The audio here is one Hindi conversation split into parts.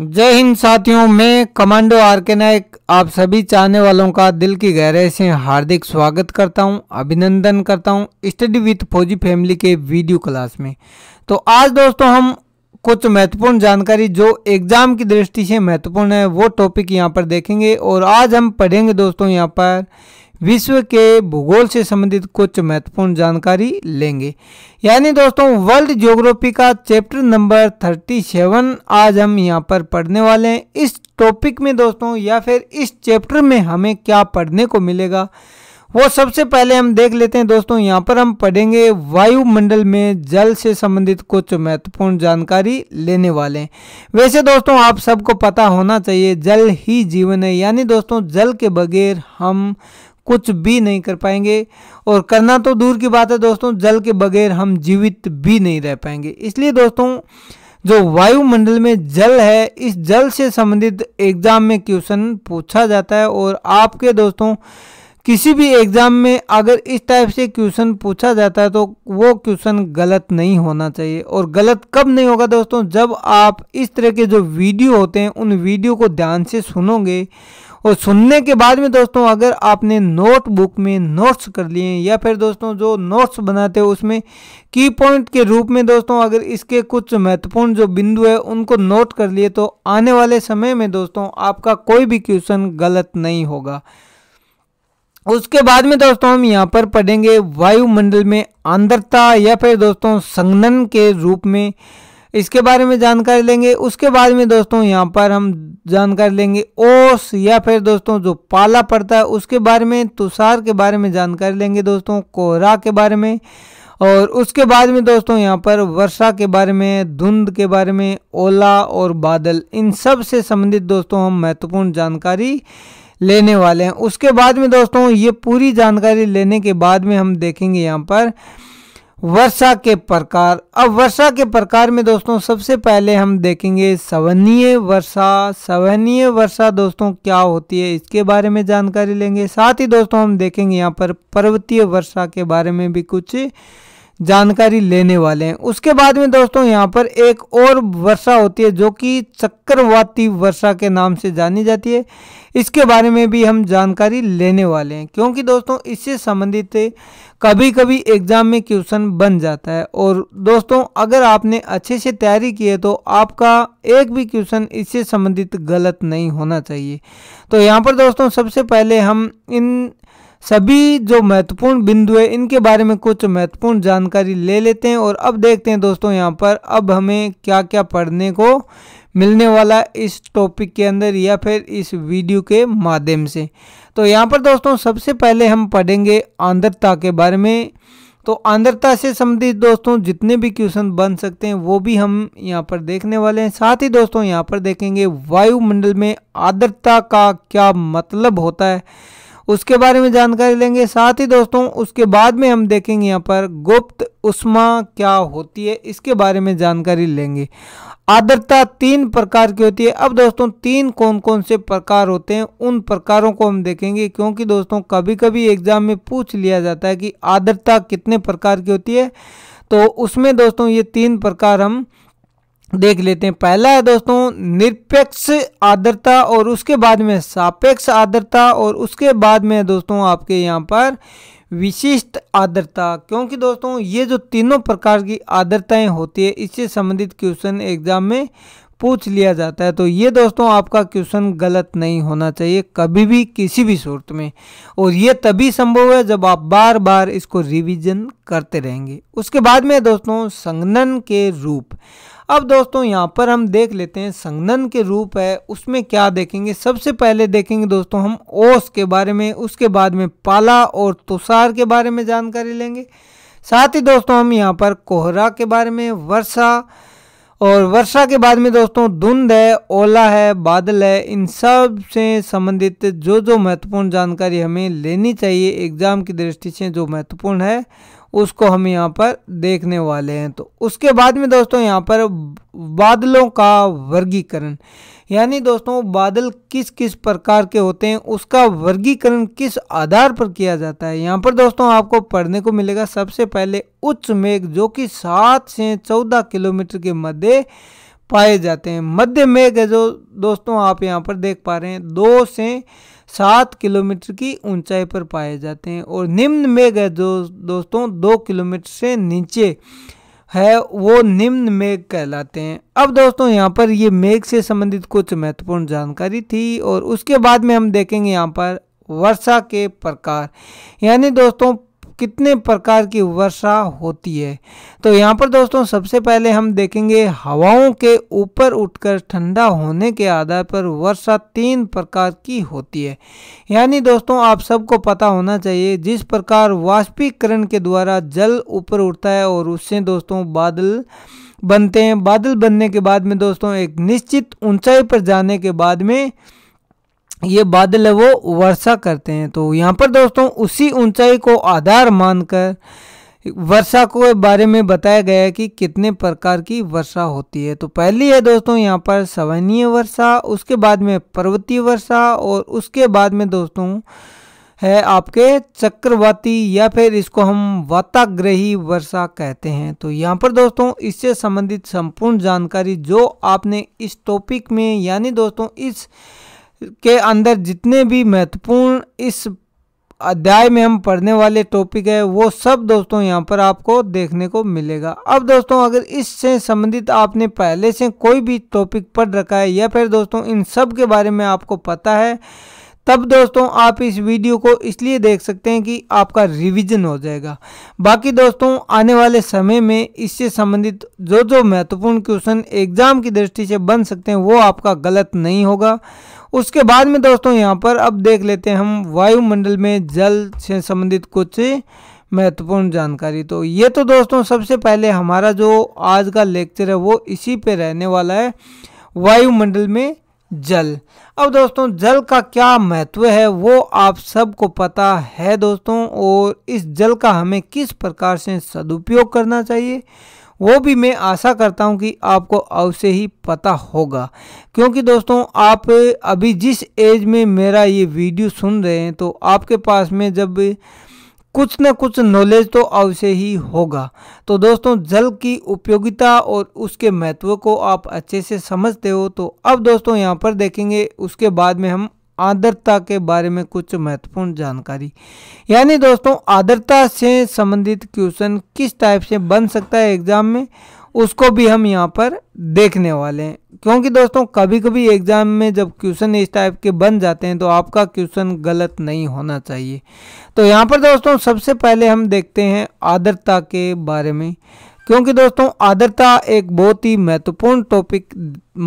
जय हिंद साथियों मैं कमांडो आर के नायक आप सभी चाहने वालों का दिल की गहराई से हार्दिक स्वागत करता हूं, अभिनंदन करता हूं स्टडी विथ फौजी फैमिली के वीडियो क्लास में तो आज दोस्तों हम कुछ महत्वपूर्ण जानकारी जो एग्ज़ाम की दृष्टि से महत्वपूर्ण है वो टॉपिक यहां पर देखेंगे और आज हम पढ़ेंगे दोस्तों यहाँ पर विश्व के भूगोल से संबंधित कुछ महत्वपूर्ण जानकारी लेंगे यानी दोस्तों वर्ल्ड ज्योग्राफी का चैप्टर नंबर 37 आज हम यहाँ पर पढ़ने वाले हैं इस टॉपिक में दोस्तों या फिर इस चैप्टर में हमें क्या पढ़ने को मिलेगा वो सबसे पहले हम देख लेते हैं दोस्तों यहाँ पर हम पढ़ेंगे वायुमंडल में जल से संबंधित कुछ महत्वपूर्ण जानकारी लेने वाले हैं वैसे दोस्तों आप सबको पता होना चाहिए जल ही जीवन है यानी दोस्तों जल के बगैर हम कुछ भी नहीं कर पाएंगे और करना तो दूर की बात है दोस्तों जल के बगैर हम जीवित भी नहीं रह पाएंगे इसलिए दोस्तों जो वायुमंडल में जल है इस जल से संबंधित एग्जाम में क्वेश्चन पूछा जाता है और आपके दोस्तों किसी भी एग्ज़ाम में अगर इस टाइप से क्वेश्चन पूछा जाता है तो वो क्वेश्चन गलत नहीं होना चाहिए और गलत कब नहीं होगा दोस्तों जब आप इस तरह के जो वीडियो होते हैं उन वीडियो को ध्यान से सुनोगे और सुनने के बाद में दोस्तों अगर आपने नोटबुक में नोट्स कर लिए या फिर दोस्तों जो नोट्स बनाते हो उसमें की पॉइंट के रूप में दोस्तों अगर इसके कुछ महत्वपूर्ण जो बिंदु है उनको नोट कर लिए तो आने वाले समय में दोस्तों आपका कोई भी क्वेश्चन गलत नहीं होगा उसके बाद में दोस्तों हम यहाँ पर पढ़ेंगे वायुमंडल में आंद्रता या फिर दोस्तों संगनन के रूप में इसके बारे में जानकारी लेंगे उसके बाद में दोस्तों यहाँ पर हम जानकारी लेंगे ओस या फिर दोस्तों जो पाला पड़ता है उसके बारे में तुषार के बारे में जानकारी लेंगे दोस्तों कोहरा के बारे में और उसके बाद में दोस्तों यहाँ पर वर्षा के बारे में धुंध के बारे में ओला और बादल इन सब से संबंधित दोस्तों हम महत्वपूर्ण जानकारी लेने वाले हैं उसके बाद में दोस्तों ये पूरी जानकारी लेने के बाद में हम देखेंगे यहाँ पर वर्षा के प्रकार अब वर्षा के प्रकार में दोस्तों सबसे पहले हम देखेंगे सवनीय वर्षा सवनीय वर्षा दोस्तों क्या होती है इसके बारे में जानकारी लेंगे साथ ही दोस्तों हम देखेंगे यहाँ पर पर्वतीय वर्षा के बारे में भी कुछ जानकारी लेने वाले हैं उसके बाद में दोस्तों यहाँ पर एक और वर्षा होती है जो कि चक्रवाती वर्षा के नाम से जानी जाती है इसके बारे में भी हम जानकारी लेने वाले हैं क्योंकि दोस्तों इससे संबंधित कभी कभी एग्ज़ाम में क्वेश्चन बन जाता है और दोस्तों अगर आपने अच्छे से तैयारी की है तो आपका एक भी क्वेश्चन इससे संबंधित गलत नहीं होना चाहिए तो यहाँ पर दोस्तों सबसे पहले हम इन सभी जो महत्वपूर्ण बिंदु है इनके बारे में कुछ महत्वपूर्ण जानकारी ले लेते हैं और अब देखते हैं दोस्तों यहाँ पर अब हमें क्या क्या पढ़ने को मिलने वाला इस टॉपिक के अंदर या फिर इस वीडियो के माध्यम से तो यहाँ पर दोस्तों सबसे पहले हम पढ़ेंगे आंध्रता के बारे में तो आंध्रता से संबंधित दोस्तों जितने भी क्वेश्चन बन सकते हैं वो भी हम यहाँ पर देखने वाले हैं साथ ही दोस्तों यहाँ पर देखेंगे वायुमंडल में आर्द्रता का क्या मतलब होता है उसके बारे में जानकारी लेंगे साथ ही दोस्तों उसके बाद में हम देखेंगे यहाँ पर गुप्त उष्मा क्या होती है इसके बारे में जानकारी लेंगे आदरता तीन प्रकार की होती है अब दोस्तों तीन कौन कौन से प्रकार होते हैं उन प्रकारों को हम देखेंगे क्योंकि दोस्तों कभी कभी एग्जाम में पूछ लिया जाता है कि आदरता कितने प्रकार की होती है तो उसमें दोस्तों ये तीन प्रकार हम देख लेते हैं पहला है दोस्तों निरपेक्ष आर्द्रता और उसके बाद में सापेक्ष आर्द्रता और उसके बाद में दोस्तों आपके यहाँ पर विशिष्ट आर्द्रता क्योंकि दोस्तों ये जो तीनों प्रकार की आर्द्रताएं होती है इससे संबंधित क्वेश्चन एग्जाम में पूछ लिया जाता है तो ये दोस्तों आपका क्वेश्चन गलत नहीं होना चाहिए कभी भी किसी भी सूरत में और ये तभी संभव है जब आप बार बार इसको रिवीजन करते रहेंगे उसके बाद में दोस्तों संगनन के रूप अब दोस्तों यहाँ पर हम देख लेते हैं संगनन के रूप है उसमें क्या देखेंगे सबसे पहले देखेंगे दोस्तों हम ओस के बारे में उसके बाद में पाला और तुषार के बारे में जानकारी लेंगे साथ ही दोस्तों हम यहाँ पर कोहरा के बारे में वर्षा और वर्षा के बाद में दोस्तों धुंध है ओला है बादल है इन सब से संबंधित जो जो महत्वपूर्ण जानकारी हमें लेनी चाहिए एग्ज़ाम की दृष्टि से जो महत्वपूर्ण है उसको हम यहाँ पर देखने वाले हैं तो उसके बाद में दोस्तों यहाँ पर बादलों का वर्गीकरण यानी दोस्तों बादल किस किस प्रकार के होते हैं उसका वर्गीकरण किस आधार पर किया जाता है यहाँ पर दोस्तों आपको पढ़ने को मिलेगा सबसे पहले उच्च मेघ जो कि सात से चौदह किलोमीटर के मध्य पाए जाते हैं मध्य मेघ है जो दोस्तों आप यहाँ पर देख पा रहे हैं दो से सात किलोमीटर की ऊंचाई पर पाए जाते हैं और निम्न मेघ है जो दोस्तों दो किलोमीटर से नीचे है वो निम्न मेघ कहलाते हैं अब दोस्तों यहाँ पर ये मेघ से संबंधित कुछ महत्वपूर्ण जानकारी थी और उसके बाद में हम देखेंगे यहाँ पर वर्षा के प्रकार यानी दोस्तों कितने प्रकार की वर्षा होती है तो यहाँ पर दोस्तों सबसे पहले हम देखेंगे हवाओं के ऊपर उठकर ठंडा होने के आधार पर वर्षा तीन प्रकार की होती है यानी दोस्तों आप सबको पता होना चाहिए जिस प्रकार वाष्पीकरण के द्वारा जल ऊपर उठता है और उससे दोस्तों बादल बनते हैं बादल बनने के बाद में दोस्तों एक निश्चित ऊंचाई पर जाने के बाद में ये बादल है वो वर्षा करते हैं तो यहाँ पर दोस्तों उसी ऊंचाई को आधार मानकर वर्षा को बारे में बताया गया है कि कितने प्रकार की वर्षा होती है तो पहली है दोस्तों यहाँ पर सवनीय वर्षा उसके बाद में पर्वतीय वर्षा और उसके बाद में दोस्तों है आपके चक्रवाती या फिर इसको हम वाताग्रही वर्षा कहते हैं तो यहाँ पर दोस्तों इससे संबंधित संपूर्ण जानकारी जो आपने इस टॉपिक में यानी दोस्तों इस के अंदर जितने भी महत्वपूर्ण इस अध्याय में हम पढ़ने वाले टॉपिक है वो सब दोस्तों यहाँ पर आपको देखने को मिलेगा अब दोस्तों अगर इससे संबंधित आपने पहले से कोई भी टॉपिक पढ़ रखा है या फिर दोस्तों इन सब के बारे में आपको पता है तब दोस्तों आप इस वीडियो को इसलिए देख सकते हैं कि आपका रिवीजन हो जाएगा बाकी दोस्तों आने वाले समय में इससे संबंधित जो जो महत्वपूर्ण क्वेश्चन एग्जाम की दृष्टि से बन सकते हैं वो आपका गलत नहीं होगा उसके बाद में दोस्तों यहाँ पर अब देख लेते हैं हम वायुमंडल में जल से संबंधित कुछ महत्वपूर्ण जानकारी तो ये तो दोस्तों सबसे पहले हमारा जो आज का लेक्चर है वो इसी पे रहने वाला है वायुमंडल में जल अब दोस्तों जल का क्या महत्व है वो आप सबको पता है दोस्तों और इस जल का हमें किस प्रकार से सदुपयोग करना चाहिए वो भी मैं आशा करता हूँ कि आपको अवश्य ही पता होगा क्योंकि दोस्तों आप अभी जिस एज में मेरा ये वीडियो सुन रहे हैं तो आपके पास में जब कुछ न कुछ नॉलेज तो अवश्य ही होगा तो दोस्तों जल की उपयोगिता और उसके महत्व को आप अच्छे से समझते हो तो अब दोस्तों यहाँ पर देखेंगे उसके बाद में हम आर्द्रता के बारे में कुछ महत्वपूर्ण जानकारी यानी दोस्तों आर्द्रता से संबंधित क्वेश्चन किस टाइप से बन सकता है एग्जाम में उसको भी हम यहाँ पर देखने वाले हैं क्योंकि दोस्तों कभी कभी एग्ज़ाम में जब क्वेश्चन इस टाइप के बन जाते हैं तो आपका क्वेश्चन गलत नहीं होना चाहिए तो यहाँ पर दोस्तों सबसे पहले हम देखते हैं आर्द्रता के बारे में क्योंकि दोस्तों आदरता एक बहुत ही महत्वपूर्ण टॉपिक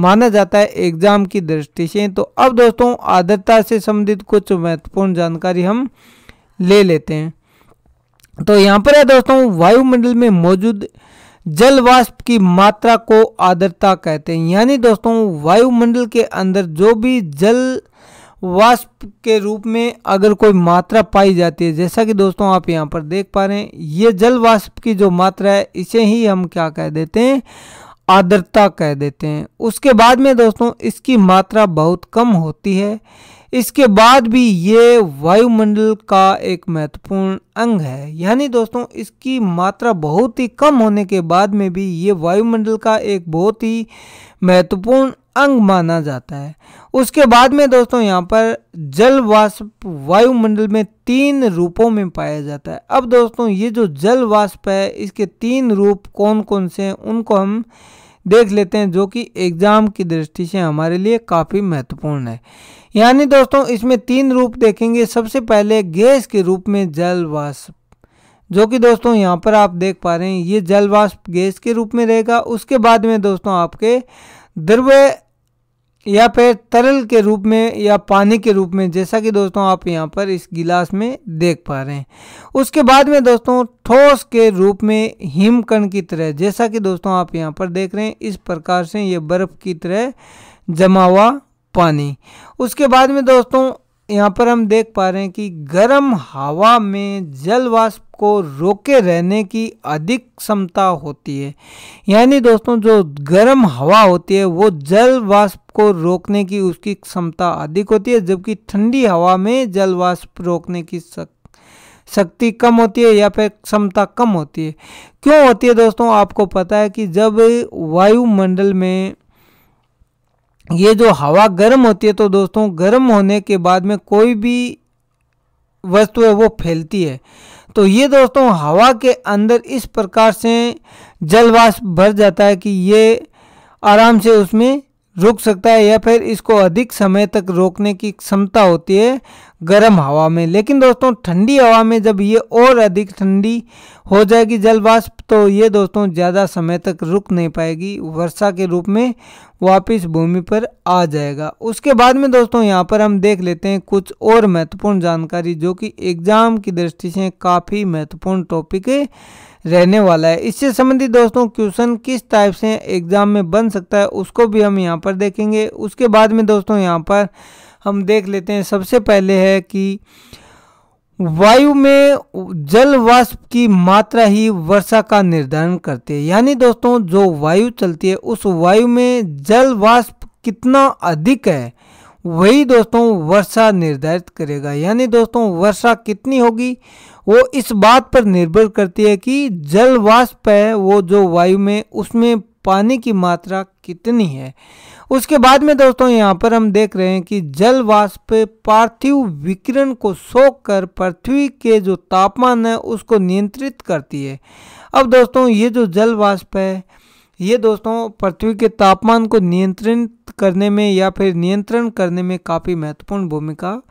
माना जाता है एग्जाम की दृष्टि से तो अब दोस्तों आदरता से संबंधित कुछ महत्वपूर्ण जानकारी हम ले लेते हैं तो यहाँ पर है दोस्तों वायुमंडल में मौजूद जल वाष्प की मात्रा को आर्द्रता कहते हैं यानी दोस्तों वायुमंडल के अंदर जो भी जल वाष्प के रूप में अगर कोई मात्रा पाई जाती है जैसा कि दोस्तों आप यहाँ पर देख पा रहे हैं ये जल वाष्प की जो मात्रा है इसे ही हम क्या कह देते हैं आर्द्रता कह देते हैं उसके बाद में दोस्तों इसकी मात्रा बहुत कम होती है इसके बाद भी ये वायुमंडल का एक महत्वपूर्ण अंग है यानी दोस्तों इसकी मात्रा बहुत ही कम होने के बाद में भी ये वायुमंडल का एक बहुत ही महत्वपूर्ण अंग माना जाता है उसके बाद में दोस्तों यहाँ पर जल वाष्प वायुमंडल में तीन रूपों में पाया जाता है अब दोस्तों ये जो जल वाष्प है इसके तीन रूप कौन कौन से हैं उनको हम देख लेते हैं जो कि एग्जाम की दृष्टि से हमारे लिए काफ़ी महत्वपूर्ण है यानी दोस्तों इसमें तीन रूप देखेंगे सबसे पहले गैस के रूप में जल वाष्प जो कि दोस्तों यहाँ पर आप देख पा रहे हैं ये जल वाष्प गैस के रूप में रहेगा उसके बाद में दोस्तों आपके द्रव्य या फिर तरल के रूप में या पानी के रूप में जैसा कि दोस्तों आप यहाँ पर इस गिलास में देख पा रहे हैं उसके बाद में दोस्तों ठोस के रूप में हिमकण की तरह जैसा कि दोस्तों आप यहाँ पर देख रहे हैं इस प्रकार से ये बर्फ़ की तरह जमा हुआ पानी उसके बाद में दोस्तों यहाँ पर हम देख पा रहे हैं कि गर्म हवा में जल वाष्प को रोके रहने की अधिक क्षमता होती है यानी दोस्तों जो गर्म हवा होती है वो जल वाष्प को रोकने की उसकी क्षमता अधिक होती है जबकि ठंडी हवा में जल वाष्प रोकने की शक्ति कम होती है या फिर क्षमता कम होती है क्यों होती है दोस्तों आपको पता है कि जब वायुमंडल में ये जो हवा गर्म होती है तो दोस्तों गर्म होने के बाद में कोई भी वस्तु है वो फैलती है तो ये दोस्तों हवा के अंदर इस प्रकार से जलवाष्प भर जाता है कि ये आराम से उसमें रुक सकता है या फिर इसको अधिक समय तक रोकने की क्षमता होती है गर्म हवा में लेकिन दोस्तों ठंडी हवा में जब ये और अधिक ठंडी हो जाएगी जल वाष्प तो ये दोस्तों ज़्यादा समय तक रुक नहीं पाएगी वर्षा के रूप में वापस भूमि पर आ जाएगा उसके बाद में दोस्तों यहाँ पर हम देख लेते हैं कुछ और महत्वपूर्ण जानकारी जो कि एग्ज़ाम की दृष्टि से काफ़ी महत्वपूर्ण टॉपिक है रहने वाला है इससे संबंधित दोस्तों क्वेश्चन किस टाइप से एग्ज़ाम में बन सकता है उसको भी हम यहाँ पर देखेंगे उसके बाद में दोस्तों यहाँ पर हम देख लेते हैं सबसे पहले है कि वायु में जल वाष्प की मात्रा ही वर्षा का निर्धारण करती है यानी दोस्तों जो वायु चलती है उस वायु में जल वाष्प कितना अधिक है वही दोस्तों वर्षा निर्धारित करेगा यानी दोस्तों वर्षा कितनी होगी वो इस बात पर निर्भर करती है कि जल वाष्प है वो जो वायु में उसमें पानी की मात्रा कितनी है उसके बाद में दोस्तों यहाँ पर हम देख रहे हैं कि जल वाष्प पार्थिव विकिरण को सोख कर पृथ्वी के जो तापमान है उसको नियंत्रित करती है अब दोस्तों ये जो जल वाष्प है ये दोस्तों पृथ्वी के तापमान को नियंत्रित करने में या फिर नियंत्रण करने में काफ़ी महत्वपूर्ण भूमिका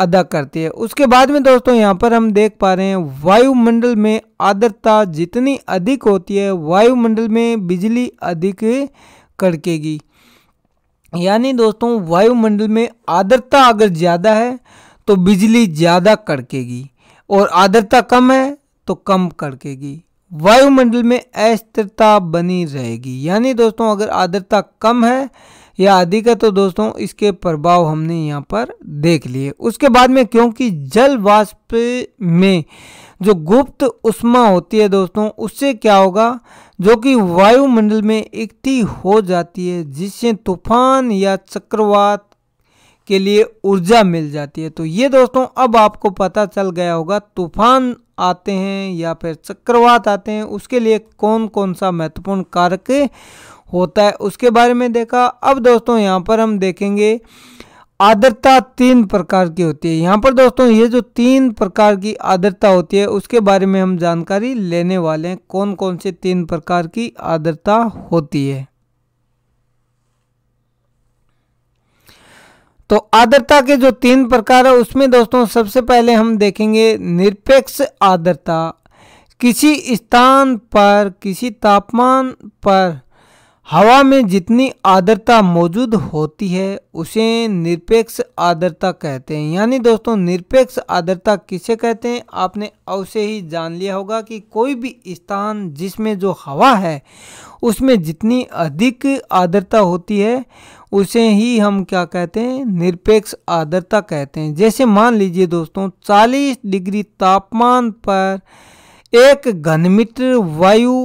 अदा करती है उसके बाद में दोस्तों यहाँ पर हम देख पा रहे हैं वायुमंडल में आर्द्रता जितनी अधिक होती है वायुमंडल में बिजली अधिक कड़केगी यानी दोस्तों वायुमंडल में आर्द्रता अगर ज़्यादा है तो बिजली ज़्यादा कड़केगी और आर्द्रता कम है तो कम कड़केगी वायुमंडल में अस्थिरता बनी रहेगी यानी दोस्तों अगर आर्द्रता कम है या अधिक है तो दोस्तों इसके प्रभाव हमने यहाँ पर देख लिए उसके बाद में क्योंकि जल वाष्प में जो गुप्त उष्मा होती है दोस्तों उससे क्या होगा जो कि वायुमंडल में इकट्ठी हो जाती है जिससे तूफान या चक्रवात के लिए ऊर्जा मिल जाती है तो ये दोस्तों अब आपको पता चल गया होगा तूफान आते हैं या फिर चक्रवात आते हैं उसके लिए कौन कौन सा महत्वपूर्ण कारक होता है उसके बारे में देखा अब दोस्तों यहाँ पर हम देखेंगे आदरता तीन प्रकार की होती है यहाँ पर दोस्तों ये जो तीन प्रकार की आदरता होती है उसके बारे में हम जानकारी लेने वाले हैं कौन कौन से तीन प्रकार की आदरता होती है तो आर्द्रता के जो तीन प्रकार है उसमें दोस्तों सबसे पहले हम देखेंगे निरपेक्ष आर्द्रता किसी स्थान पर किसी तापमान पर हवा में जितनी आर्द्रता मौजूद होती है उसे निरपेक्ष आर्द्रता कहते हैं यानी दोस्तों निरपेक्ष आर्द्रता किसे कहते हैं आपने अवश्य ही जान लिया होगा कि कोई भी स्थान जिसमें जो हवा है उसमें जितनी अधिक आर्द्रता होती है उसे ही हम क्या कहते हैं निरपेक्ष आर्द्रता कहते हैं जैसे मान लीजिए दोस्तों 40 डिग्री तापमान पर एक मीटर वायु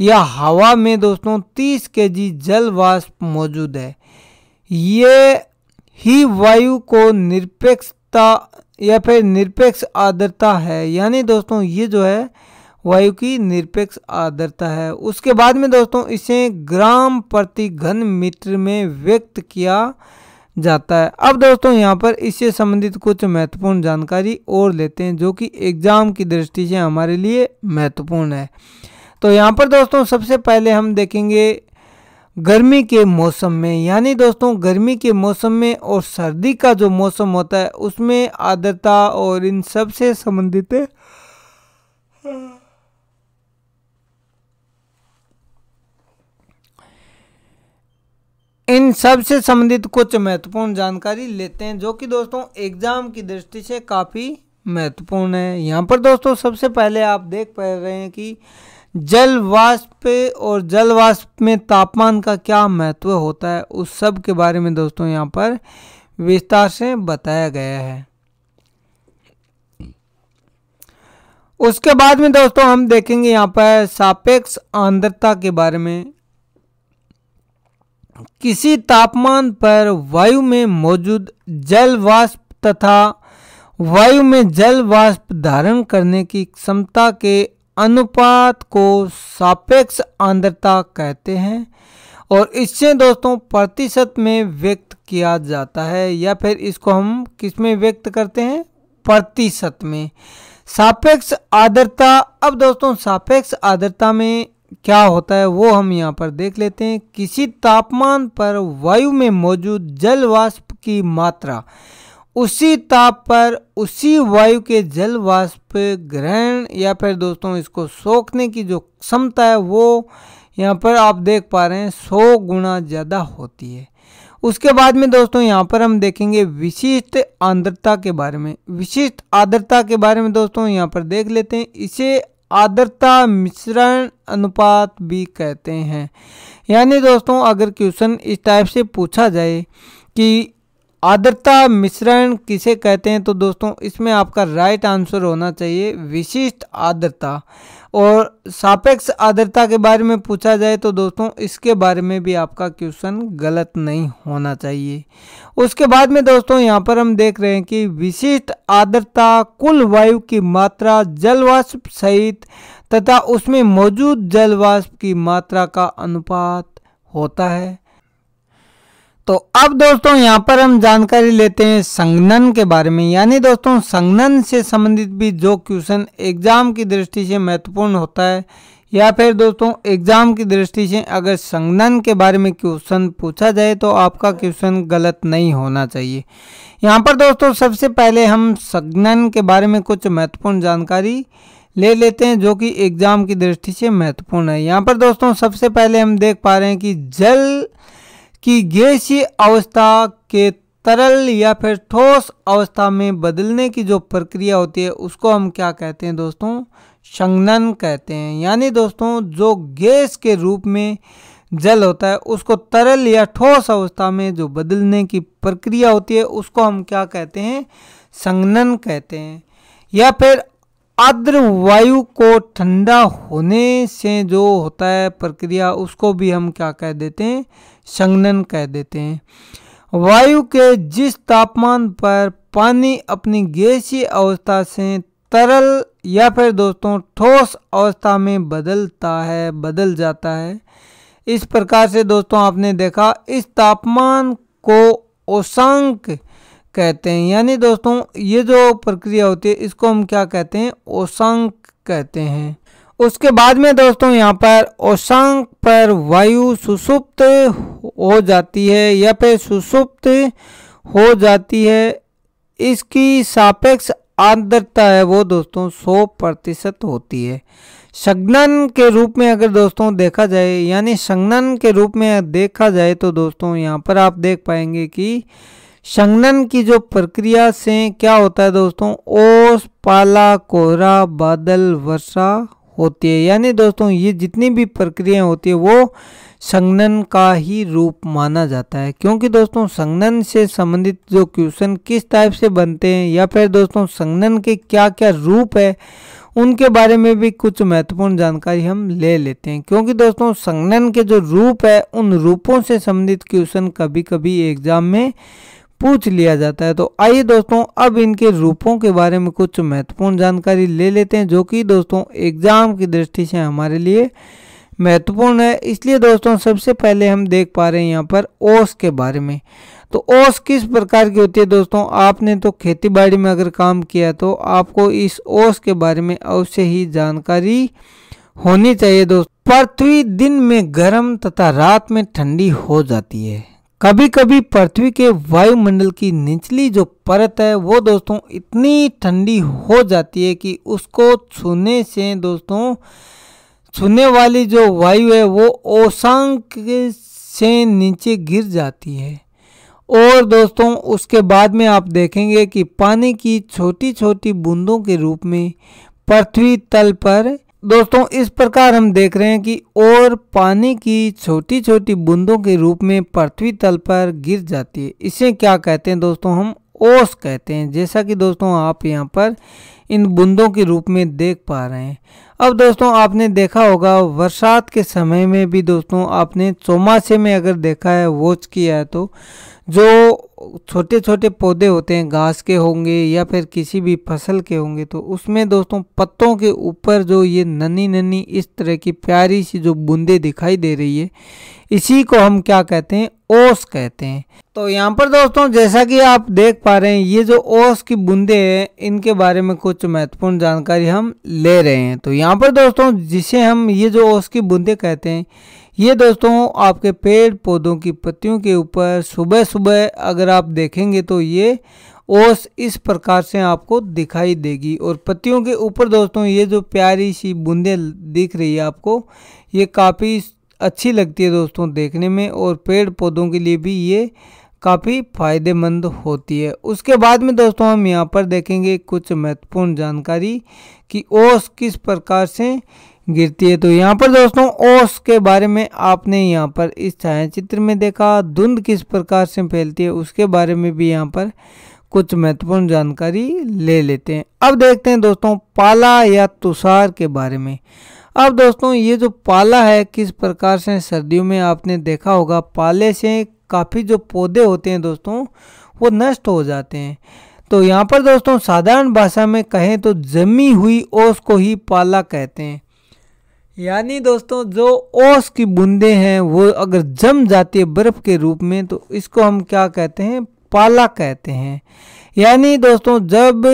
या हवा में दोस्तों 30 के जी जल वाष्प मौजूद है ये ही वायु को निरपेक्षता या फिर निरपेक्ष आर्द्रता है यानी दोस्तों ये जो है वायु की निरपेक्ष आर्द्रता है उसके बाद में दोस्तों इसे ग्राम प्रति घन मीटर में व्यक्त किया जाता है अब दोस्तों यहाँ पर इससे संबंधित कुछ महत्वपूर्ण जानकारी और लेते हैं जो कि एग्जाम की दृष्टि से हमारे लिए महत्वपूर्ण है तो यहाँ पर दोस्तों सबसे पहले हम देखेंगे गर्मी के मौसम में यानी दोस्तों गर्मी के मौसम में और सर्दी का जो मौसम होता है उसमें आर्द्रता और इन सब से संबंधित इन सब से संबंधित कुछ महत्वपूर्ण जानकारी लेते हैं जो कि दोस्तों एग्जाम की दृष्टि से काफ़ी महत्वपूर्ण है यहाँ पर दोस्तों सबसे पहले आप देख पा रहे हैं कि जल वाष्प और जल वाष्प में तापमान का क्या महत्व होता है उस सब के बारे में दोस्तों यहाँ पर विस्तार से बताया गया है उसके बाद में दोस्तों हम देखेंगे यहाँ पर सापेक्ष आंद्रता के बारे में किसी तापमान पर वायु में मौजूद जल वाष्प तथा वायु में जल वाष्प धारण करने की क्षमता के अनुपात को सापेक्ष आंद्रता कहते हैं और इससे दोस्तों प्रतिशत में व्यक्त किया जाता है या फिर इसको हम किस में व्यक्त करते हैं प्रतिशत में सापेक्ष आर्द्रता अब दोस्तों सापेक्ष आर्द्रता में क्या होता है वो हम यहाँ पर देख लेते हैं किसी तापमान पर वायु में मौजूद जल वाष्प की मात्रा उसी ताप पर उसी वायु के जल वाष्प ग्रहण या फिर दोस्तों इसको सोखने की जो क्षमता है वो यहाँ पर आप देख पा रहे हैं सौ गुना ज़्यादा होती है उसके बाद में दोस्तों यहाँ पर हम देखेंगे विशिष्ट आर्द्रता के बारे में विशिष्ट आर्द्रता के बारे में दोस्तों यहाँ पर देख लेते हैं इसे आदरता मिश्रण अनुपात भी कहते हैं यानी दोस्तों अगर क्वेश्चन इस टाइप से पूछा जाए कि आदरता मिश्रण किसे कहते हैं तो दोस्तों इसमें आपका राइट आंसर होना चाहिए विशिष्ट आदरता और सापेक्ष आर्द्रता के बारे में पूछा जाए तो दोस्तों इसके बारे में भी आपका क्वेश्चन गलत नहीं होना चाहिए उसके बाद में दोस्तों यहाँ पर हम देख रहे हैं कि विशिष्ट आर्द्रता कुल वायु की मात्रा जलवाष्प सहित तथा उसमें मौजूद जलवाष्प की मात्रा का अनुपात होता है तो अब दोस्तों यहाँ पर हम जानकारी लेते हैं संगनन के बारे में यानी दोस्तों संगनन से संबंधित भी जो क्वेश्चन एग्जाम की दृष्टि से महत्वपूर्ण होता है या फिर दोस्तों एग्जाम की दृष्टि से अगर संगनन के बारे में क्वेश्चन पूछा जाए तो आपका क्वेश्चन गलत नहीं होना चाहिए यहाँ पर दोस्तों सबसे पहले हम संगनन के बारे में कुछ महत्वपूर्ण जानकारी ले लेते हैं जो कि एग्जाम की दृष्टि से महत्वपूर्ण है यहाँ पर दोस्तों सबसे पहले हम देख पा रहे हैं कि जल कि गैसीय अवस्था के तरल या फिर ठोस अवस्था में बदलने की जो प्रक्रिया होती है उसको हम क्या कहते हैं दोस्तों संघनन कहते हैं यानी दोस्तों जो गैस के रूप में जल होता है उसको तरल या ठोस अवस्था में जो बदलने की प्रक्रिया होती है उसको हम क्या कहते हैं संघनन कहते हैं या फिर आर्द्र वायु को ठंडा होने से जो होता है प्रक्रिया उसको भी हम क्या कह देते हैं संघनन कह देते हैं वायु के जिस तापमान पर पानी अपनी गैसीय अवस्था से तरल या फिर दोस्तों ठोस अवस्था में बदलता है बदल जाता है इस प्रकार से दोस्तों आपने देखा इस तापमान को ओसांक कहते हैं यानी दोस्तों ये जो प्रक्रिया होती है इसको हम क्या कहते हैं ओसांक कहते हैं उसके बाद में दोस्तों यहाँ पर ओसांग पर वायु सुसुप्त हो जाती है या फिर सुसुप्त हो जाती है इसकी सापेक्ष आर्द्रता है वो दोस्तों 100 प्रतिशत होती है संघनन के रूप में अगर दोस्तों देखा जाए यानी संगनन के रूप में देखा जाए तो दोस्तों यहाँ पर आप देख पाएंगे कि संगनन की जो प्रक्रिया से क्या होता है दोस्तों ओस पाला कोहरा बादल वर्षा होती है यानी दोस्तों ये जितनी भी प्रक्रियाएं होती है वो संगनन का ही रूप माना जाता है क्योंकि दोस्तों संगनन से संबंधित जो क्वेश्चन किस टाइप से बनते हैं या फिर दोस्तों संगनन के क्या क्या रूप है उनके बारे में भी कुछ महत्वपूर्ण जानकारी हम ले लेते हैं क्योंकि दोस्तों संगनन के जो रूप है उन रूपों से संबंधित क्वेश्चन कभी कभी एग्जाम में पूछ लिया जाता है तो आइए दोस्तों अब इनके रूपों के बारे में कुछ महत्वपूर्ण जानकारी ले लेते हैं जो कि दोस्तों एग्जाम की दृष्टि से हमारे लिए महत्वपूर्ण है इसलिए दोस्तों सबसे पहले हम देख पा रहे हैं यहाँ पर ओस के बारे में तो ओस किस प्रकार की होती है दोस्तों आपने तो खेती बाड़ी में अगर काम किया तो आपको इस ओस के बारे में अवश्य ही जानकारी होनी चाहिए दोस्तों पृथ्वी दिन में गर्म तथा रात में ठंडी हो जाती है कभी कभी पृथ्वी के वायुमंडल की निचली जो परत है वो दोस्तों इतनी ठंडी हो जाती है कि उसको छूने से दोस्तों छूने वाली जो वायु है वो ओसांक से नीचे गिर जाती है और दोस्तों उसके बाद में आप देखेंगे कि पानी की छोटी छोटी बूंदों के रूप में पृथ्वी तल पर दोस्तों इस प्रकार हम देख रहे हैं कि और पानी की छोटी छोटी बूंदों के रूप में पृथ्वी तल पर गिर जाती है इसे क्या कहते हैं दोस्तों हम ओस कहते हैं जैसा कि दोस्तों आप यहाँ पर इन बूंदों के रूप में देख पा रहे हैं अब दोस्तों आपने देखा होगा बरसात के समय में भी दोस्तों आपने चौमासे में अगर देखा है वॉच किया है तो जो छोटे छोटे पौधे होते हैं घास के होंगे या फिर किसी भी फसल के होंगे तो उसमें दोस्तों पत्तों के ऊपर जो ये नन्ही नन्ही इस तरह की प्यारी सी जो बूंदे दिखाई दे रही है इसी को हम क्या कहते हैं ओस कहते हैं तो यहाँ पर दोस्तों जैसा कि आप देख पा रहे हैं ये जो ओस की बूंदे हैं इनके बारे में कुछ महत्वपूर्ण जानकारी हम ले रहे हैं तो यहाँ पर दोस्तों जिसे हम ये जो ओस की बूंदे कहते हैं ये दोस्तों आपके पेड़ पौधों की पत्तियों के ऊपर सुबह सुबह अगर आप देखेंगे तो ये ओस इस प्रकार से आपको दिखाई देगी और पत्तियों के ऊपर दोस्तों ये जो प्यारी सी बूंदें दिख रही है आपको ये काफ़ी अच्छी लगती है दोस्तों देखने में और पेड़ पौधों के लिए भी ये काफ़ी फायदेमंद होती है उसके बाद में दोस्तों हम यहाँ पर देखेंगे कुछ महत्वपूर्ण जानकारी कि ओस किस प्रकार से गिरती है तो यहाँ पर दोस्तों ओस के बारे में आपने यहाँ पर इस छायाचित्र में देखा धुंध किस प्रकार से फैलती है उसके बारे में भी यहाँ पर कुछ महत्वपूर्ण जानकारी ले लेते हैं अब देखते हैं दोस्तों पाला या तुषार के बारे में अब दोस्तों ये जो पाला है किस प्रकार से सर्दियों में आपने देखा होगा पाले से काफ़ी जो पौधे होते हैं दोस्तों वो नष्ट हो जाते हैं तो यहाँ पर दोस्तों साधारण भाषा में कहें तो जमी हुई ओस को ही पाला कहते हैं यानी दोस्तों जो ओस की बूंदें हैं वो अगर जम जाती है बर्फ़ के रूप में तो इसको हम क्या कहते हैं पाला कहते हैं यानी दोस्तों जब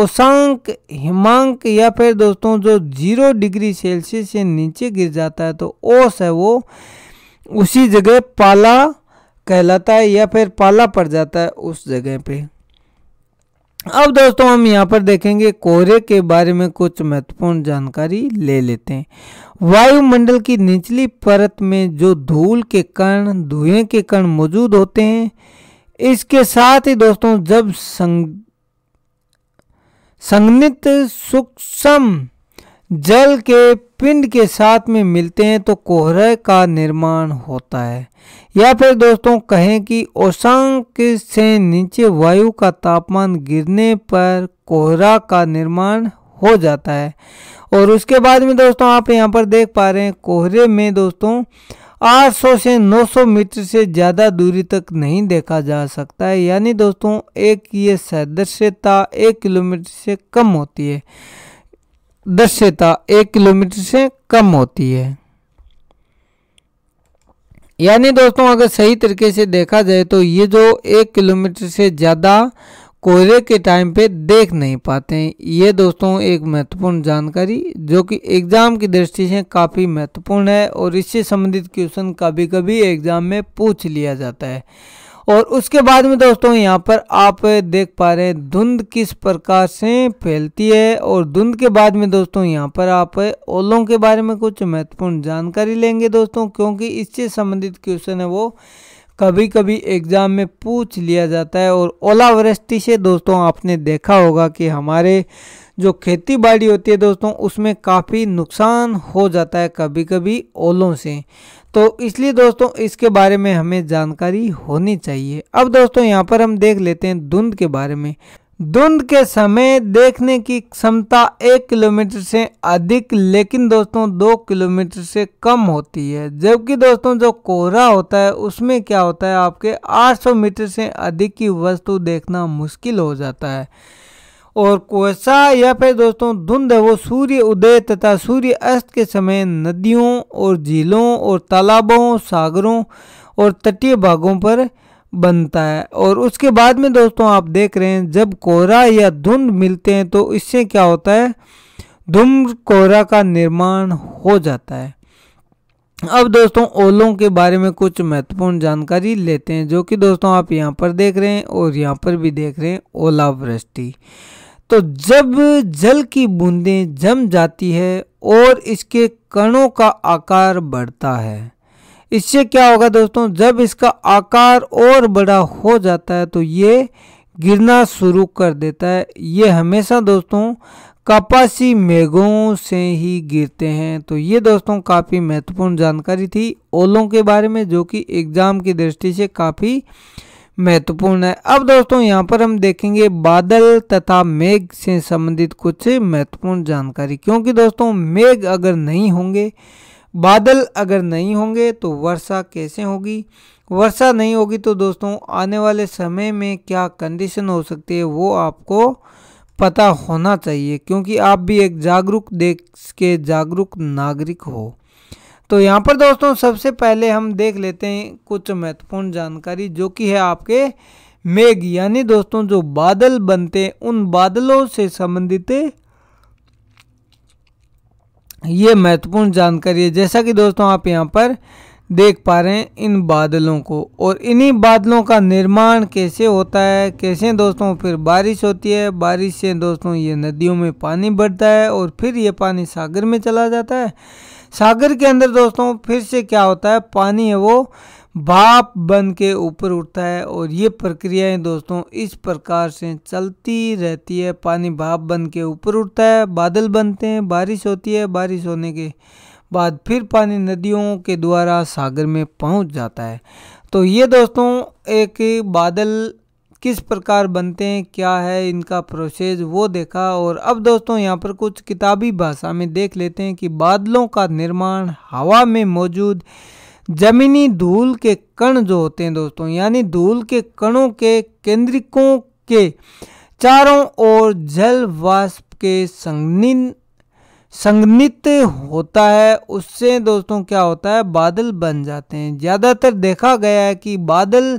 ओसांक हिमांक या फिर दोस्तों जो जीरो डिग्री सेल्सियस से नीचे गिर जाता है तो ओस है वो उसी जगह पाला कहलाता है या फिर पाला पड़ जाता है उस जगह पे अब दोस्तों हम यहाँ पर देखेंगे कोहरे के बारे में कुछ महत्वपूर्ण जानकारी ले लेते हैं वायुमंडल की निचली परत में जो धूल के कण धुएं के कण मौजूद होते हैं इसके साथ ही दोस्तों जब संग संगनित सूक्ष्म जल के पिंड के साथ में मिलते हैं तो कोहरे का निर्माण होता है या फिर दोस्तों कहें कि ओसांक से नीचे वायु का तापमान गिरने पर कोहरा का निर्माण हो जाता है और उसके बाद में दोस्तों आप यहाँ पर देख पा रहे हैं कोहरे में दोस्तों 800 से 900 मीटर से ज़्यादा दूरी तक नहीं देखा जा सकता है यानी दोस्तों एक ये सदृश्यता एक किलोमीटर से कम होती है दृश्यता एक किलोमीटर से कम होती है यानी दोस्तों अगर सही तरीके से देखा जाए तो ये जो एक किलोमीटर से ज़्यादा कोहरे के टाइम पे देख नहीं पाते हैं ये दोस्तों एक महत्वपूर्ण जानकारी जो कि एग्ज़ाम की दृष्टि से काफ़ी महत्वपूर्ण है और इससे संबंधित क्वेश्चन कभी कभी एग्ज़ाम में पूछ लिया जाता है और उसके बाद में दोस्तों यहाँ पर आप देख पा रहे हैं धुंध किस प्रकार से फैलती है और धुंध के बाद में दोस्तों यहाँ पर आप ओलों के बारे में कुछ महत्वपूर्ण जानकारी लेंगे दोस्तों क्योंकि इससे संबंधित क्वेश्चन है वो कभी कभी एग्ज़ाम में पूछ लिया जाता है और ओलावृष्टि से दोस्तों आपने देखा होगा कि हमारे जो खेती बाड़ी होती है दोस्तों उसमें काफ़ी नुकसान हो जाता है कभी कभी ओलों से तो इसलिए दोस्तों इसके बारे में हमें जानकारी होनी चाहिए अब दोस्तों यहाँ पर हम देख लेते हैं धुंध के बारे में धुंध के समय देखने की क्षमता एक किलोमीटर से अधिक लेकिन दोस्तों दो किलोमीटर से कम होती है जबकि दोस्तों जो कोहरा होता है उसमें क्या होता है आपके 800 मीटर से अधिक की वस्तु देखना मुश्किल हो जाता है और कोसा या फिर दोस्तों धुंध वो सूर्य उदय तथा सूर्य अस्त के समय नदियों और झीलों और तालाबों सागरों और तटीय भागों पर बनता है और उसके बाद में दोस्तों आप देख रहे हैं जब कोहरा या धुंध मिलते हैं तो इससे क्या होता है धुम्र कोहरा का निर्माण हो जाता है अब दोस्तों ओलों के बारे में कुछ महत्वपूर्ण जानकारी लेते हैं जो कि दोस्तों आप यहाँ पर देख रहे हैं और यहाँ पर भी देख रहे हैं ओलावृष्टि तो जब जल की बूंदें जम जाती है और इसके कणों का आकार बढ़ता है इससे क्या होगा दोस्तों जब इसका आकार और बड़ा हो जाता है तो ये गिरना शुरू कर देता है ये हमेशा दोस्तों कपासी मेघों से ही गिरते हैं तो ये दोस्तों काफ़ी महत्वपूर्ण जानकारी थी ओलों के बारे में जो कि एग्ज़ाम की दृष्टि से काफ़ी महत्वपूर्ण है अब दोस्तों यहाँ पर हम देखेंगे बादल तथा मेघ से संबंधित कुछ महत्वपूर्ण जानकारी क्योंकि दोस्तों मेघ अगर नहीं होंगे बादल अगर नहीं होंगे तो वर्षा कैसे होगी वर्षा नहीं होगी तो दोस्तों आने वाले समय में क्या कंडीशन हो सकती है वो आपको पता होना चाहिए क्योंकि आप भी एक जागरूक देश के जागरूक नागरिक हो तो यहाँ पर दोस्तों सबसे पहले हम देख लेते हैं कुछ महत्वपूर्ण जानकारी जो कि है आपके मेघ यानी दोस्तों जो बादल बनते उन बादलों से संबंधित ये महत्वपूर्ण जानकारी है जैसा कि दोस्तों आप यहाँ पर देख पा रहे हैं इन बादलों को और इन्हीं बादलों का निर्माण कैसे होता है कैसे दोस्तों फिर बारिश होती है बारिश से दोस्तों ये नदियों में पानी बढ़ता है और फिर ये पानी सागर में चला जाता है सागर के अंदर दोस्तों फिर से क्या होता है पानी है वो भाप बन के ऊपर उठता है और ये प्रक्रियाएं दोस्तों इस प्रकार से चलती रहती है पानी भाप बन के ऊपर उठता है बादल बनते हैं बारिश होती है बारिश होने के बाद फिर पानी नदियों के द्वारा सागर में पहुंच जाता है तो ये दोस्तों एक बादल किस प्रकार बनते हैं क्या है इनका प्रोसेस वो देखा और अब दोस्तों यहाँ पर कुछ किताबी भाषा में देख लेते हैं कि बादलों का निर्माण हवा में मौजूद जमीनी धूल के कण जो होते हैं दोस्तों यानी धूल के कणों के केंद्रिकों के चारों ओर जल वाष्प के संगनिन संगनित होता है उससे दोस्तों क्या होता है बादल बन जाते हैं ज़्यादातर देखा गया है कि बादल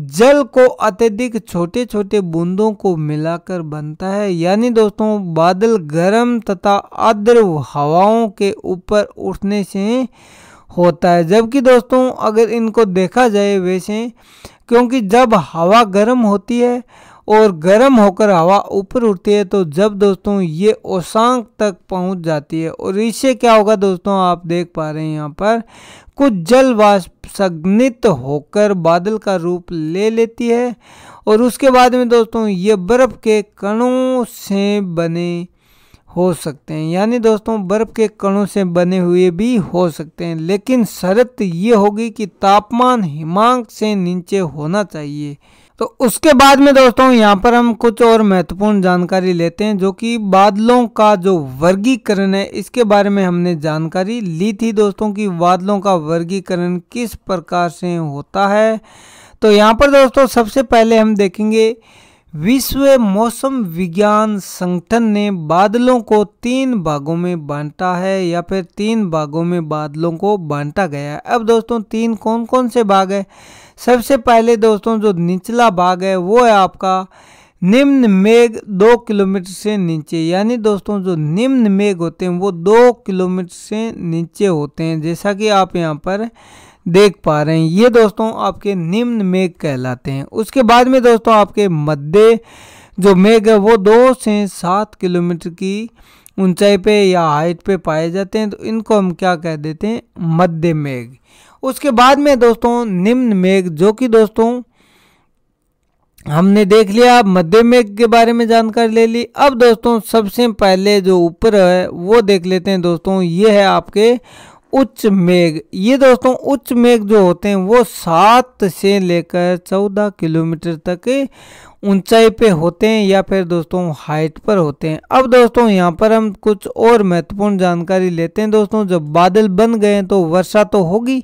जल को अत्यधिक छोटे छोटे बूंदों को मिलाकर बनता है यानी दोस्तों बादल गर्म तथा आद्र हवाओं के ऊपर उठने से होता है जबकि दोस्तों अगर इनको देखा जाए वैसे क्योंकि जब हवा गर्म होती है और गर्म होकर हवा ऊपर उठती है तो जब दोस्तों ये ओसांक तक पहुंच जाती है और इससे क्या होगा दोस्तों आप देख पा रहे हैं यहाँ पर कुछ जल संघनित होकर बादल का रूप ले लेती है और उसके बाद में दोस्तों ये बर्फ़ के कणों से बने हो सकते हैं यानी दोस्तों बर्फ़ के कणों से बने हुए भी हो सकते हैं लेकिन शर्त ये होगी कि तापमान हिमांक से नीचे होना चाहिए तो उसके बाद में दोस्तों यहाँ पर हम कुछ और महत्वपूर्ण जानकारी लेते हैं जो कि बादलों का जो वर्गीकरण है इसके बारे में हमने जानकारी ली थी दोस्तों कि बादलों का वर्गीकरण किस प्रकार से होता है तो यहाँ पर दोस्तों सबसे पहले हम देखेंगे विश्व मौसम विज्ञान संगठन ने बादलों को तीन भागों में बांटा है या फिर तीन भागों में बादलों को बांटा गया है अब दोस्तों तीन कौन कौन से भाग है सबसे पहले दोस्तों जो निचला भाग है वो है आपका निम्न मेघ दो किलोमीटर से नीचे यानी दोस्तों जो निम्न मेघ होते हैं वो दो किलोमीटर से नीचे होते हैं जैसा कि आप यहाँ पर देख पा रहे हैं ये दोस्तों आपके निम्न मेघ कहलाते हैं उसके बाद में दोस्तों आपके मध्य जो मेघ है वो दो से सात किलोमीटर की ऊंचाई पे या हाइट पे पाए जाते हैं तो इनको हम क्या कह देते हैं मध्य मेघ उसके बाद में दोस्तों निम्न मेघ जो कि दोस्तों हमने देख लिया मध्य मेघ के बारे में जानकारी ले ली अब दोस्तों सबसे पहले जो ऊपर है वो देख लेते हैं दोस्तों ये है आपके उच्च मेघ ये दोस्तों उच्च मेघ जो होते हैं वो सात से लेकर चौदह किलोमीटर तक ऊंचाई पे होते हैं या फिर दोस्तों हाइट पर होते हैं अब दोस्तों यहाँ पर हम कुछ और महत्वपूर्ण जानकारी लेते हैं दोस्तों जब बादल बन गए तो वर्षा तो होगी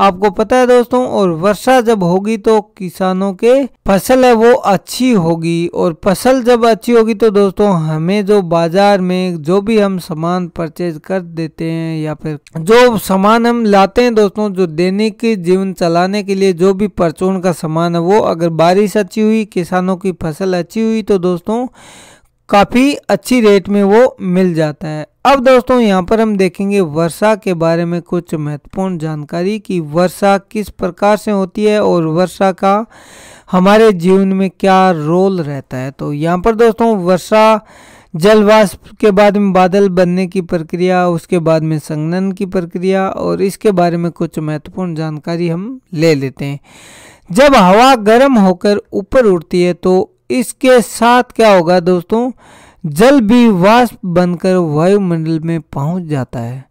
आपको पता है दोस्तों और वर्षा जब होगी तो किसानों के फसल है वो अच्छी होगी और फसल जब अच्छी होगी तो दोस्तों हमें जो बाजार में जो भी हम सामान परचेज कर देते हैं या फिर जो सामान हम लाते हैं दोस्तों जो दैनिक जीवन चलाने के लिए जो भी परचून का सामान है वो अगर बारिश अच्छी हुई किसानों की फसल अच्छी हुई तो दोस्तों काफ़ी अच्छी रेट में वो मिल जाता है अब दोस्तों यहाँ पर हम देखेंगे वर्षा के बारे में कुछ महत्वपूर्ण जानकारी कि वर्षा किस प्रकार से होती है और वर्षा का हमारे जीवन में क्या रोल रहता है तो यहाँ पर दोस्तों वर्षा जलवाष्प के बाद में बादल बनने की प्रक्रिया उसके बाद में संगनन की प्रक्रिया और इसके बारे में कुछ महत्वपूर्ण जानकारी हम ले लेते हैं जब हवा गर्म होकर ऊपर उठती है तो इसके साथ क्या होगा दोस्तों जल भी वाष्प बनकर वायुमंडल में पहुंच जाता है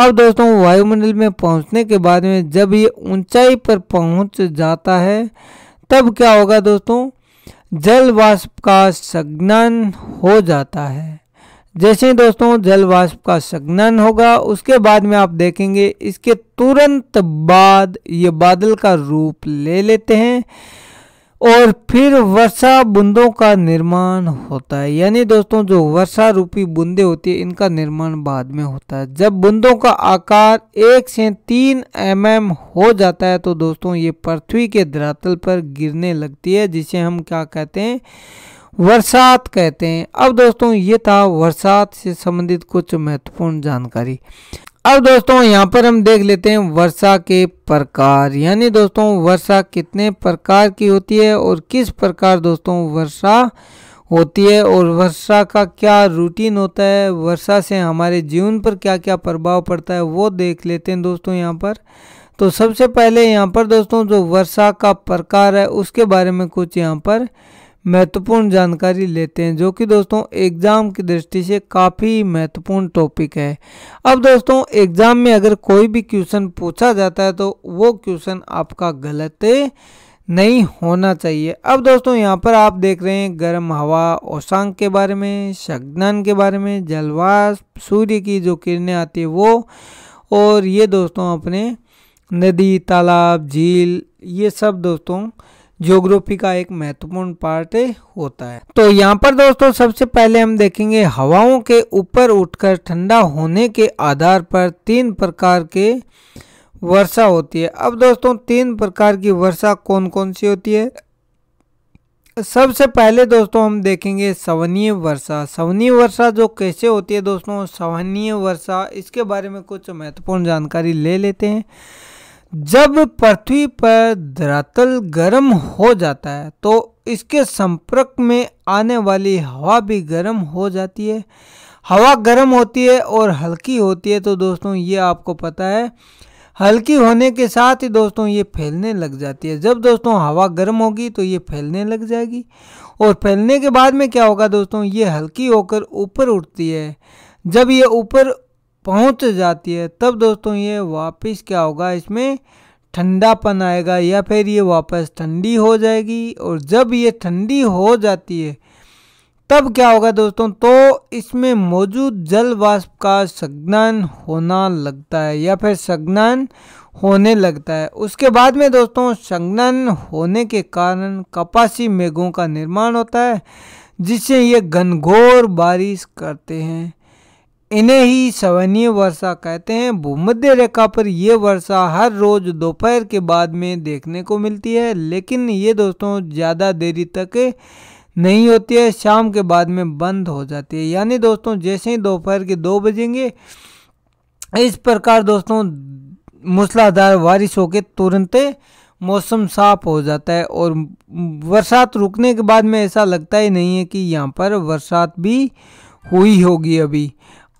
अब दोस्तों वायुमंडल में पहुंचने के बाद में जब ये ऊंचाई पर पहुंच जाता है तब क्या होगा दोस्तों जल वाष्प का संज्ञान हो जाता है जैसे ही दोस्तों जल वाष्प का संज्ञान होगा उसके बाद में आप देखेंगे इसके तुरंत बाद ये बादल का रूप ले लेते हैं और फिर वर्षा बूंदों का निर्माण होता है यानी दोस्तों जो वर्षा रूपी बूंदे होती है इनका निर्माण बाद में होता है जब बूंदों का आकार एक से तीन एम mm हो जाता है तो दोस्तों ये पृथ्वी के धरातल पर गिरने लगती है जिसे हम क्या कहते हैं वर्षात कहते हैं अब दोस्तों ये था वर्षात से संबंधित कुछ महत्वपूर्ण जानकारी अब दोस्तों यहाँ पर हम देख लेते हैं वर्षा के प्रकार यानी दोस्तों वर्षा कितने प्रकार की होती है और किस प्रकार दोस्तों वर्षा होती है और वर्षा का क्या रूटीन होता है वर्षा से हमारे जीवन पर क्या क्या प्रभाव पड़ता है वो देख लेते हैं दोस्तों यहाँ पर तो सबसे पहले यहाँ पर दोस्तों जो वर्षा का प्रकार है उसके बारे में कुछ यहाँ पर महत्वपूर्ण जानकारी लेते हैं जो कि दोस्तों एग्ज़ाम की दृष्टि से काफ़ी महत्वपूर्ण टॉपिक है अब दोस्तों एग्ज़ाम में अगर कोई भी क्वेश्चन पूछा जाता है तो वो क्वेश्चन आपका गलत नहीं होना चाहिए अब दोस्तों यहाँ पर आप देख रहे हैं गर्म हवा ओसांग के बारे में शगनन के बारे में जलवाष्प सूर्य की जो किरणें आती है वो और ये दोस्तों अपने नदी तालाब झील ये सब दोस्तों ज्योग्राफी का एक महत्वपूर्ण पार्ट होता है तो यहाँ पर दोस्तों सबसे पहले हम देखेंगे हवाओं के ऊपर उठकर ठंडा होने के आधार पर तीन प्रकार के वर्षा होती है अब दोस्तों तीन प्रकार की वर्षा कौन कौन सी होती है सबसे पहले दोस्तों हम देखेंगे सवनीय वर्षा सवनीय वर्षा जो कैसे होती है दोस्तों सवनीय वर्षा इसके बारे में कुछ महत्वपूर्ण जानकारी ले लेते हैं जब पृथ्वी पर धरातल गर्म हो जाता है तो इसके संपर्क में आने वाली हवा भी गर्म हो जाती है हवा गर्म होती है और हल्की होती है तो दोस्तों ये आपको पता है हल्की होने के साथ ही दोस्तों ये फैलने लग जाती है जब दोस्तों हवा गर्म होगी तो ये फैलने लग जाएगी और फैलने के बाद में क्या होगा दोस्तों ये हल्की होकर ऊपर उठती है जब ये ऊपर पहुंच जाती है तब दोस्तों ये वापस क्या होगा इसमें ठंडापन आएगा या फिर ये वापस ठंडी हो जाएगी और जब ये ठंडी हो जाती है तब क्या होगा दोस्तों तो इसमें मौजूद जल वाष्प का संज्ञान होना लगता है या फिर संज्ञान होने लगता है उसके बाद में दोस्तों संज्ञान होने के कारण कपासी मेघों का निर्माण होता है जिससे ये घनघोर बारिश करते हैं इन्हें ही सवनीय वर्षा कहते हैं भूमध्य रेखा पर यह वर्षा हर रोज दोपहर के बाद में देखने को मिलती है लेकिन ये दोस्तों ज़्यादा देरी तक नहीं होती है शाम के बाद में बंद हो जाती है यानी दोस्तों जैसे ही दोपहर के दो बजेंगे इस प्रकार दोस्तों मूसलाधार बारिश होकर तुरंत मौसम साफ हो जाता है और बरसात रुकने के बाद में ऐसा लगता ही नहीं है कि यहाँ पर बरसात भी हुई होगी अभी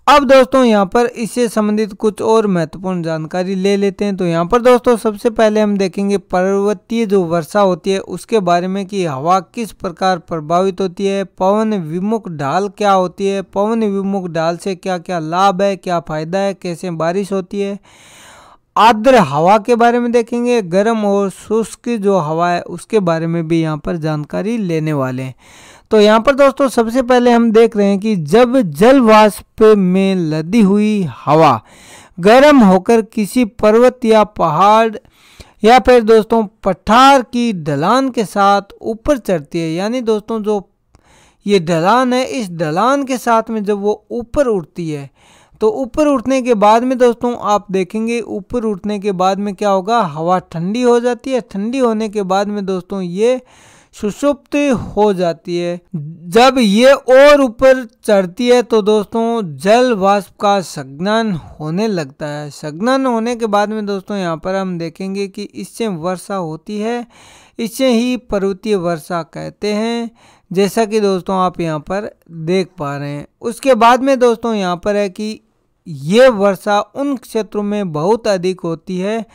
अब दोस्तों यहाँ पर इससे संबंधित कुछ और महत्वपूर्ण जानकारी ले लेते हैं तो यहाँ पर दोस्तों सबसे पहले हम देखेंगे पर्वतीय जो वर्षा होती है उसके बारे में कि हवा किस प्रकार प्रभावित होती है पवन विमुख ढाल क्या होती है पवन विमुख ढाल से क्या क्या लाभ है क्या फायदा है कैसे बारिश होती है आर्द्र हवा के बारे में देखेंगे गर्म और शुष्क जो हवा है उसके बारे में भी यहाँ पर जानकारी लेने वाले हैं तो यहाँ पर दोस्तों सबसे पहले हम देख रहे हैं कि जब जल वाष्प में लदी हुई हवा गर्म होकर किसी पर्वत या पहाड़ या फिर दोस्तों पठार की ढलान के साथ ऊपर चढ़ती है यानी दोस्तों जो ये ढलान है इस ढलान के साथ में जब वो ऊपर उठती है तो ऊपर उठने के बाद में दोस्तों आप देखेंगे ऊपर उठने के बाद में क्या होगा हवा ठंडी हो जाती है ठंडी होने के बाद में दोस्तों ये सुषुप्त हो जाती है जब ये और ऊपर चढ़ती है तो दोस्तों जल वाष्प का संज्ञान होने लगता है संज्ञान होने के बाद में दोस्तों यहाँ पर हम देखेंगे कि इससे वर्षा होती है इसे ही पर्वतीय वर्षा कहते हैं जैसा कि दोस्तों आप यहाँ पर देख पा रहे हैं उसके बाद में दोस्तों यहाँ पर है कि ये वर्षा उन क्षेत्रों में बहुत अधिक होती है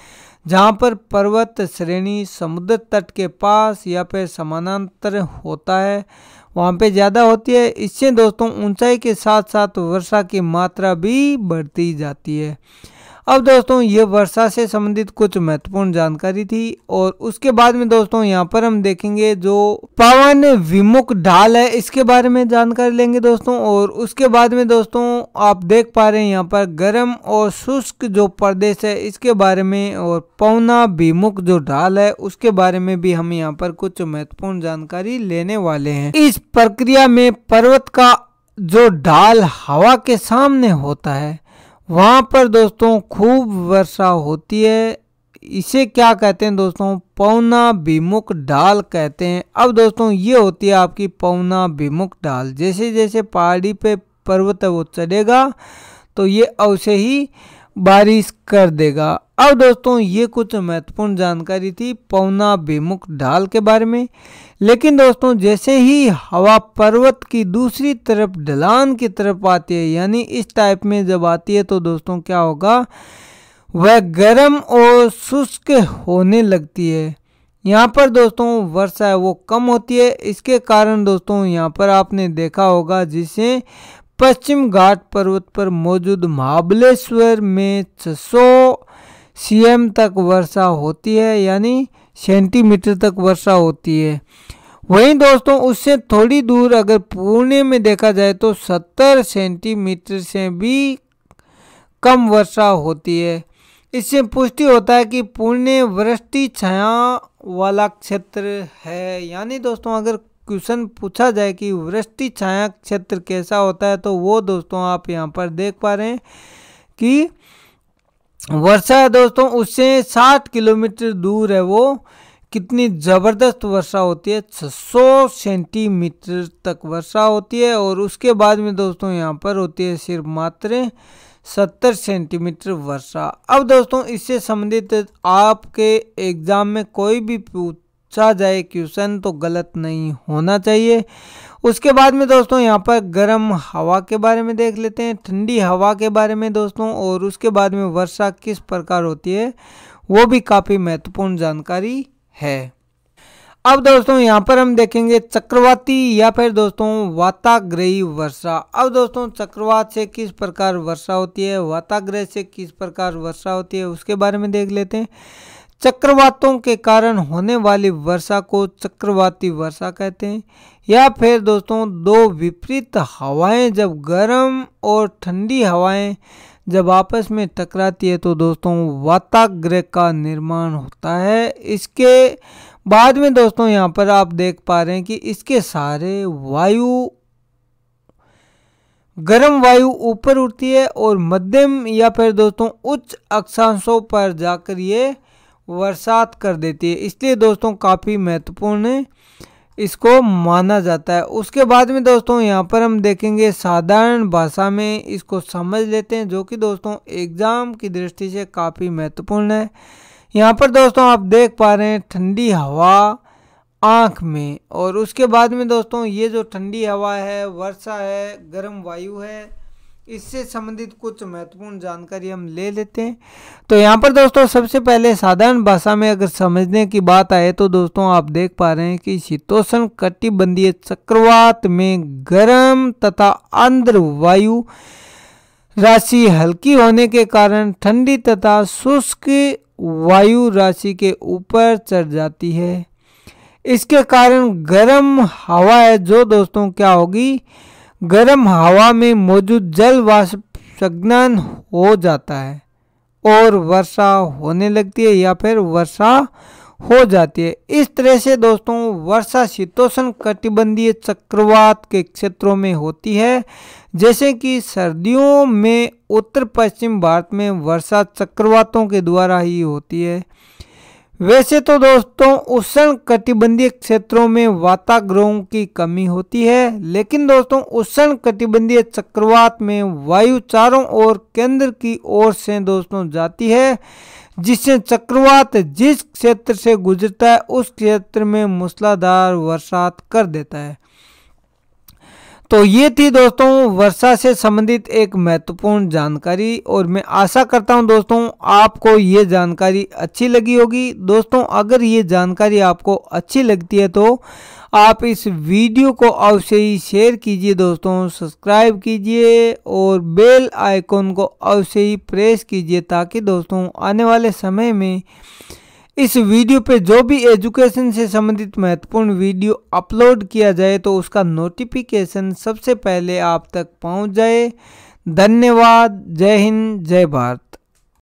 जहाँ पर पर्वत श्रेणी समुद्र तट के पास या फिर समानांतर होता है वहाँ पे ज़्यादा होती है इससे दोस्तों ऊंचाई के साथ साथ वर्षा की मात्रा भी बढ़ती जाती है अब दोस्तों ये वर्षा से संबंधित कुछ महत्वपूर्ण जानकारी थी और उसके बाद में दोस्तों यहाँ पर हम देखेंगे जो पवन विमुख ढाल है इसके बारे में जानकारी लेंगे दोस्तों और उसके बाद में दोस्तों आप देख पा रहे हैं यहाँ पर गर्म और शुष्क जो प्रदेश है इसके बारे में और पवना विमुख जो ढाल है उसके बारे में भी हम यहाँ पर कुछ महत्वपूर्ण जानकारी लेने वाले हैं इस प्रक्रिया में पर्वत का जो ढाल हवा के सामने होता है वहाँ पर दोस्तों खूब वर्षा होती है इसे क्या कहते हैं दोस्तों पौना विमुख डाल कहते हैं अब दोस्तों ये होती है आपकी पौना विमुख डाल जैसे जैसे पहाड़ी पे पर्वत वो चढ़ेगा तो ये अवश्य ही बारिश कर देगा अब दोस्तों ये कुछ महत्वपूर्ण जानकारी थी पौना विमुख ढाल के बारे में लेकिन दोस्तों जैसे ही हवा पर्वत की दूसरी तरफ ढलान की तरफ आती है यानी इस टाइप में जब आती है तो दोस्तों क्या होगा वह गर्म और शुष्क होने लगती है यहाँ पर दोस्तों वर्षा है वो कम होती है इसके कारण दोस्तों यहाँ पर आपने देखा होगा जिसे पश्चिम घाट पर्वत पर मौजूद महाबलेश्वर में 600 सौ तक वर्षा होती है यानी सेंटीमीटर तक वर्षा होती है वहीं दोस्तों उससे थोड़ी दूर अगर पुणे में देखा जाए तो 70 सेंटीमीटर से भी कम वर्षा होती है इससे पुष्टि होता है कि पुणे वृष्टि छाया वाला क्षेत्र है यानी दोस्तों अगर क्वेश्चन पूछा जाए कि वृष्टि छाया क्षेत्र कैसा होता है तो वो दोस्तों आप यहाँ पर देख पा रहे हैं कि वर्षा है दोस्तों उससे सात किलोमीटर दूर है वो कितनी ज़बरदस्त वर्षा होती है 600 सेंटीमीटर तक वर्षा होती है और उसके बाद में दोस्तों यहाँ पर होती है सिर्फ मात्र सत्तर सेंटीमीटर वर्षा अब दोस्तों इससे संबंधित आपके एग्ज़ाम में कोई भी पूछा जाए क्वेश्चन तो गलत नहीं होना चाहिए उसके बाद में दोस्तों यहाँ पर गर्म हवा के बारे में देख लेते हैं ठंडी हवा के बारे में दोस्तों और उसके बाद में वर्षा किस प्रकार होती है वो भी काफ़ी महत्वपूर्ण जानकारी है अब दोस्तों यहाँ पर हम देखेंगे चक्रवाती या फिर दोस्तों वाताग्रही वर्षा अब दोस्तों चक्रवात से किस प्रकार वर्षा होती है वाताग्रह से किस प्रकार वर्षा होती है उसके बारे में देख लेते हैं चक्रवातों के कारण होने वाली वर्षा को चक्रवाती वर्षा कहते हैं या फिर दोस्तों दो विपरीत हवाएं जब गर्म और ठंडी हवाएं जब आपस में टकराती है तो दोस्तों वाताग्रह का निर्माण होता है इसके बाद में दोस्तों यहाँ पर आप देख पा रहे हैं कि इसके सारे वायु गर्म वायु ऊपर उठती है और मध्यम या फिर दोस्तों उच्च अक्षांशों पर जाकर ये बरसात कर देती है इसलिए दोस्तों काफ़ी महत्वपूर्ण इसको माना जाता है उसके बाद में दोस्तों यहाँ पर हम देखेंगे साधारण भाषा में इसको समझ लेते हैं जो कि दोस्तों एग्ज़ाम की दृष्टि से काफ़ी महत्वपूर्ण है यहाँ पर दोस्तों आप देख पा रहे हैं ठंडी हवा आँख में और उसके बाद में दोस्तों ये जो ठंडी हवा है वर्षा है गर्म वायु है इससे संबंधित कुछ महत्वपूर्ण जानकारी हम ले लेते हैं तो यहाँ पर दोस्तों सबसे पहले साधारण भाषा में अगर समझने की बात आए तो दोस्तों आप देख पा रहे हैं कि शीतोषण कटिबंधीय चक्रवात में गर्म तथा आंध्र वायु राशि हल्की होने के कारण ठंडी तथा शुष्क वायु राशि के ऊपर चढ़ जाती है इसके कारण गर्म हवा है जो दोस्तों क्या होगी गर्म हवा में मौजूद जल वाष्प हो जाता है और वर्षा होने लगती है या फिर वर्षा हो जाती है इस तरह से दोस्तों वर्षा शीतोषण कटिबंधीय चक्रवात के क्षेत्रों में होती है जैसे कि सर्दियों में उत्तर पश्चिम भारत में वर्षा चक्रवातों के द्वारा ही होती है वैसे तो दोस्तों उष्ण कटिबंधीय क्षेत्रों में वाताग्रहों की कमी होती है लेकिन दोस्तों उष्ण कटिबंधीय चक्रवात में वायु चारों ओर केंद्र की ओर से दोस्तों जाती है जिससे चक्रवात जिस क्षेत्र से गुजरता है उस क्षेत्र में मूसलाधार बरसात कर देता है तो ये थी दोस्तों वर्षा से संबंधित एक महत्वपूर्ण जानकारी और मैं आशा करता हूं दोस्तों आपको ये जानकारी अच्छी लगी होगी दोस्तों अगर ये जानकारी आपको अच्छी लगती है तो आप इस वीडियो को अवश्य ही शेयर कीजिए दोस्तों सब्सक्राइब कीजिए और बेल आइकॉन को अवश्य ही प्रेस कीजिए ताकि दोस्तों आने वाले समय में इस वीडियो पे जो भी एजुकेशन से संबंधित महत्वपूर्ण वीडियो अपलोड किया जाए तो उसका नोटिफिकेशन सबसे पहले आप तक पहुंच जाए धन्यवाद जय हिंद जय भारत